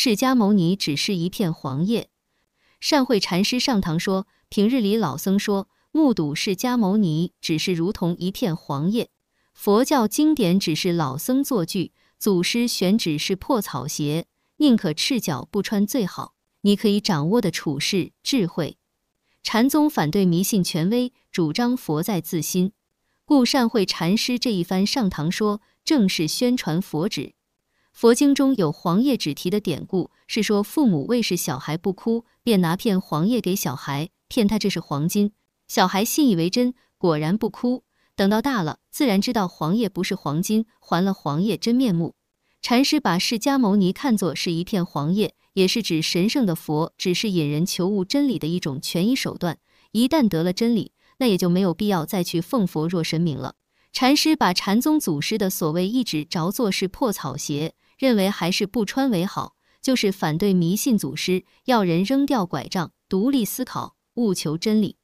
释迦牟尼只是一片黄叶，善慧禅师上堂说：“平日里老僧说，目睹释迦牟尼只是如同一片黄叶。佛教经典只是老僧作剧，祖师选址是破草鞋，宁可赤脚不穿最好。你可以掌握的处事智慧，禅宗反对迷信权威，主张佛在自心，故善慧禅师这一番上堂说，正是宣传佛旨。”佛经中有黄叶止啼的典故，是说父母为使小孩不哭，便拿片黄叶给小孩，骗他这是黄金，小孩信以为真，果然不哭。等到大了，自然知道黄叶不是黄金，还了黄叶真面目。禅师把释迦牟尼看作是一片黄叶，也是指神圣的佛，只是引人求悟真理的一种权宜手段。一旦得了真理，那也就没有必要再去奉佛若神明了。禅师把禅宗祖师的所谓一指着作是破草鞋，认为还是不穿为好，就是反对迷信祖师，要人扔掉拐杖，独立思考，务求真理。